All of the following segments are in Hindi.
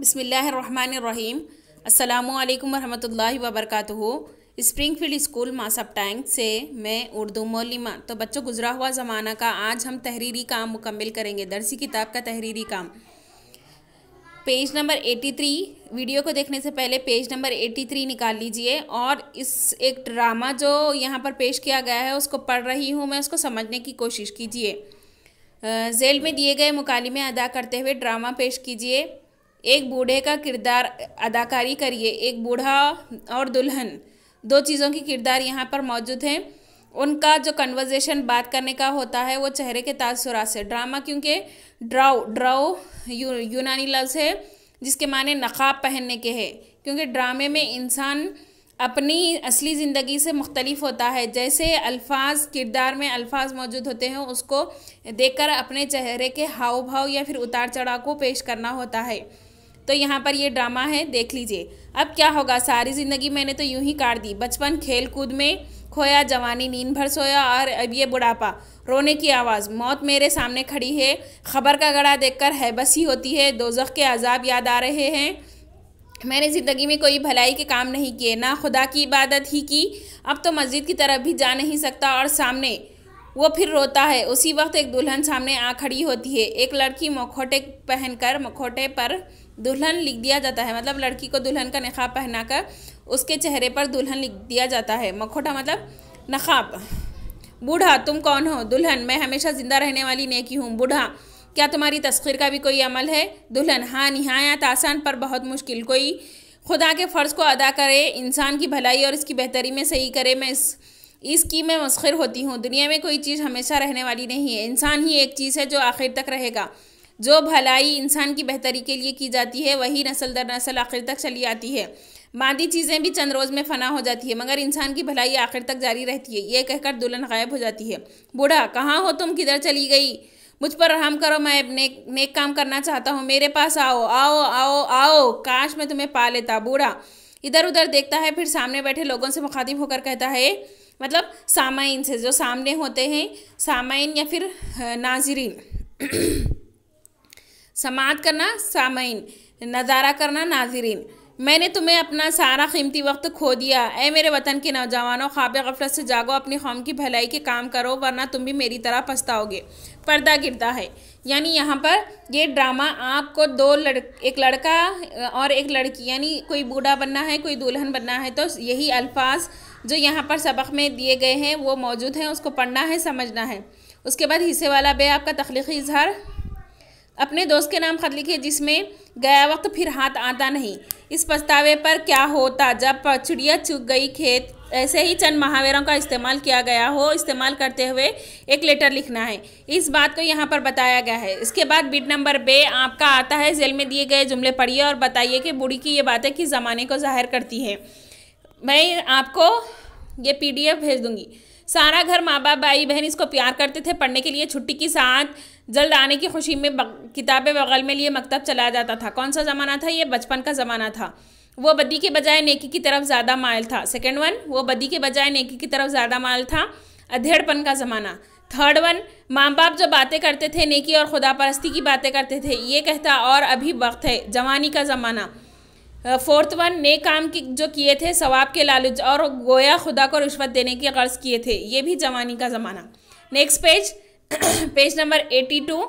बिसमीम् अल्लाम वरहमल वबरक स्प्रिंगफील्ड स्कूल मासअप टैंक से मैं उर्दू मौलिमा तो बच्चों गुजरा हुआ ज़माना का आज हम तहरीरी काम मुकम्मल करेंगे दरसी किताब का तहरीरी काम पेज नंबर 83 वीडियो को देखने से पहले पेज नंबर 83 निकाल लीजिए और इस एक ड्रामा जो यहाँ पर पेश किया गया है उसको पढ़ रही हूँ मैं उसको समझने की कोशिश कीजिए जेल में दिए गए मुकालमे अदा करते हुए ड्रामा पेश कीजिए एक बूढ़े का किरदार अदाकारी करिए एक बूढ़ा और दुल्हन दो चीज़ों की किरदार यहाँ पर मौजूद हैं उनका जो कन्वर्जेशन बात करने का होता है वो चेहरे के तासुरा से ड्रामा क्योंकि ड्राओ ड्राओ यू, यूनानी लफ्ज़ है जिसके माने नकाब पहनने के है क्योंकि ड्रामे में इंसान अपनी असली ज़िंदगी से मुख्तलिफ होता है जैसे अल्फाज किरदार में अल्फाज मौजूद होते हैं उसको देखकर अपने चेहरे के हाव भाव या फिर उतार चढ़ाव को पेश करना होता है तो यहाँ पर ये ड्रामा है देख लीजिए अब क्या होगा सारी ज़िंदगी मैंने तो यूं ही काट दी बचपन खेल कूद में खोया जवानी नींद भर सोया और अब ये बुढ़ापा रोने की आवाज़ मौत मेरे सामने खड़ी है खबर का गड़ा देखकर हैबस ही होती है दोजख के अजाब याद आ रहे हैं मैंने ज़िंदगी में कोई भलाई के काम नहीं किए ना खुदा की इबादत ही की अब तो मस्जिद की तरफ भी जा नहीं सकता और सामने वो फिर रोता है उसी वक्त एक दुल्हन सामने आ खड़ी होती है एक लड़की मखोटे पहनकर मखोटे पर दुल्हन लिख दिया जाता है मतलब लड़की को दुल्हन का नखाब पहनाकर उसके चेहरे पर दुल्हन लिख दिया जाता है मखोटा मतलब नखाब बूढ़ा तुम कौन हो दुल्हन मैं हमेशा ज़िंदा रहने वाली नेकी हूँ बूढ़ा क्या तुम्हारी तस्खीर का भी कोई अमल है दुल्हन हाँ नहायत आसान पर बहुत मुश्किल कोई खुदा के फ़र्ज़ को अदा करे इंसान की भलाई और इसकी बेहतरी में सही करे मैं इस इसकी मैं मस्खर होती हूँ दुनिया में कोई चीज़ हमेशा रहने वाली नहीं है इंसान ही एक चीज़ है जो आखिर तक रहेगा जो भलाई इंसान की बेहतरी के लिए की जाती है वही नस्ल दर नस्ल आखिर तक चली आती है मादी चीज़ें भी चंद रोज़ में फना हो जाती है मगर इंसान की भलाई आखिर तक जारी रहती है ये कहकर दुल्हन गायब हो जाती है बूढ़ा कहाँ हो तुम किधर चली गई मुझ पर रहम करो मैं नेक नेक काम करना चाहता हूँ मेरे पास आओ आओ आओ आओ काश मैं तुम्हें पा लेता बूढ़ा इधर उधर देखता है फिर सामने बैठे लोगों से मुखातिब होकर कहता है मतलब सामाइन से जो सामने होते हैं सामाइन या फिर नाजरीन समात करना सामीन नज़ारा करना नाजरीन मैंने तुम्हें अपना सारा कीमती वक्त खो दिया ऐ मेरे वतन के नौजवानों ख्वाब गफलत से जागो अपनी कौम की भलाई के काम करो वरना तुम भी मेरी तरह पछताओगे पर्दा गिरता है यानी यहाँ पर ये ड्रामा आपको दो लड़ एक लड़का और एक लड़की यानी कोई बूढ़ा बनना है कोई दुल्हन बनना है तो यही अल्फाज जो यहाँ पर सबक में दिए गए हैं वो मौजूद हैं उसको पढ़ना है समझना है उसके बाद हिस्से वाला बे आपका तख्लीकी इजहार अपने दोस्त के नाम खत लिखे जिसमें गया वक्त फिर हाथ आता नहीं इस पछतावे पर क्या होता जब चिड़िया चुग गई खेत ऐसे ही चंद महावेरों का इस्तेमाल किया गया हो इस्तेमाल करते हुए एक लेटर लिखना है इस बात को यहाँ पर बताया गया है इसके बाद बिट नंबर बे आपका आता है जेल में दिए गए जुमले पढ़िए और बताइए कि बूढ़ी की ये बातें किस ज़माने को जाहिर करती हैं मैं आपको ये पीडीएफ भेज दूँगी सारा घर माँ बाप भाई बहन इसको प्यार करते थे पढ़ने के लिए छुट्टी के साथ जल्द आने की खुशी में किताबें बगल में लिए मकतब चलाया जाता था कौन सा ज़माना था ये बचपन का ज़माना था वो बदी के बजाय नेकी की तरफ ज़्यादा मायल था सेकेंड वन वो बदी के बजाय नेकी की तरफ ज़्यादा मायल था अधेड़पन का ज़माना थर्ड वन माँ बाप जो बातें करते थे नेकी और खुदापरस्ती की बातें करते थे ये कहता और अभी वक्त है जवानी का ज़माना फोर्थ वन ने काम की जो किए थे सवाब के लालच और गोया खुदा को रिश्वत देने की गर्ज किए थे ये भी जवानी का ज़माना next page page number eighty two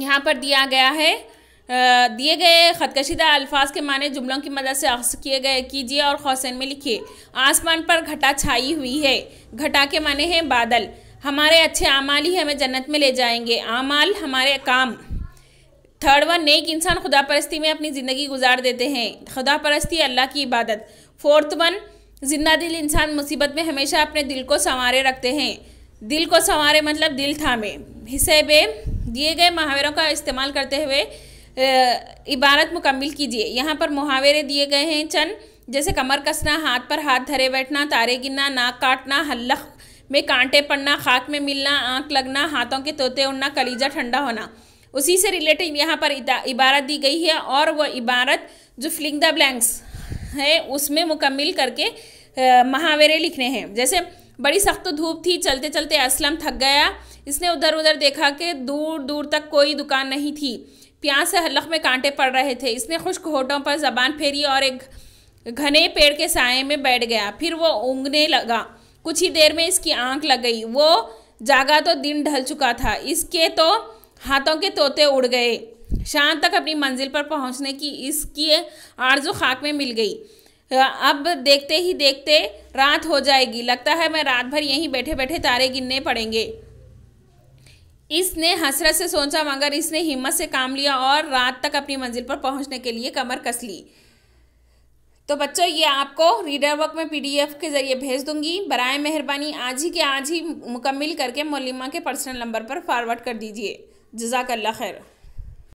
यहाँ पर दिया गया है uh, दिए गए खदकशीदा अल्फाज के माने जुमलों की मदद से अक्स किए गए कीजिए और हौसैन में लिखिए आसमान पर घटा छाई हुई है घटा के माने हैं बादल हमारे अच्छे अमाल ही हमें जन्नत में ले जाएंगे अमाल हमारे काम थर्ड वन नेक इंसान खुदा परस्ती में अपनी ज़िंदगी गुजार देते हैं खुदा परस्ती अल्लाह की इबादत फोर्थ वन जिंदा दिल इंसान मुसीबत में हमेशा अपने दिल को संवारे रखते हैं दिल को संवारे मतलब दिल थामे हिस्से में दिए गए मुहावरों का इस्तेमाल करते हुए इबारत मुकम्मल कीजिए यहाँ पर मुहावरे दिए गए हैं चंद जैसे कमर कसना हाथ पर हाथ धरे बैठना तारे गिनना नाक काटना हल्ला में कांटे पड़ना खाक में मिलना आंख लगना हाथों के तोते उड़ना कलीजा ठंडा होना उसी से रिलेटेड यहाँ पर इबारत दी गई है और वह इबारत जो फ्लिंग द ब्लैंक्स है उसमें मुकम्मिल करके महावेरे लिखने हैं जैसे बड़ी सख्त धूप थी चलते चलते असलम थक गया इसने उधर उधर देखा कि दूर दूर तक कोई दुकान नहीं थी प्यास से हल्लक में कांटे पड़ रहे थे इसने खुश्क होठों पर जबान फेरी और एक घने पेड़ के साय में बैठ गया फिर वो ऊँगने लगा कुछ ही देर में इसकी आंख लग गई वो जागा तो दिन ढल चुका था इसके तो हाथों के तोते उड़ गए शाम तक अपनी मंजिल पर पहुंचने की इसकी आरजू खाक में मिल गई अब देखते ही देखते रात हो जाएगी लगता है मैं रात भर यहीं बैठे बैठे तारे गिनने पड़ेंगे इसने हसरत से सोचा मगर इसने हिम्मत से काम लिया और रात तक अपनी मंजिल पर पहुंचने के लिए कमर कस ली तो बच्चों ये आपको रीडर वर्क में पीडीएफ के ज़रिए भेज दूंगी बरए मेहरबानी आज ही के आज ही मुकम्मल करके मोलिमा के पर्सनल नंबर पर फॉरवर्ड कर दीजिए جزاك الله خير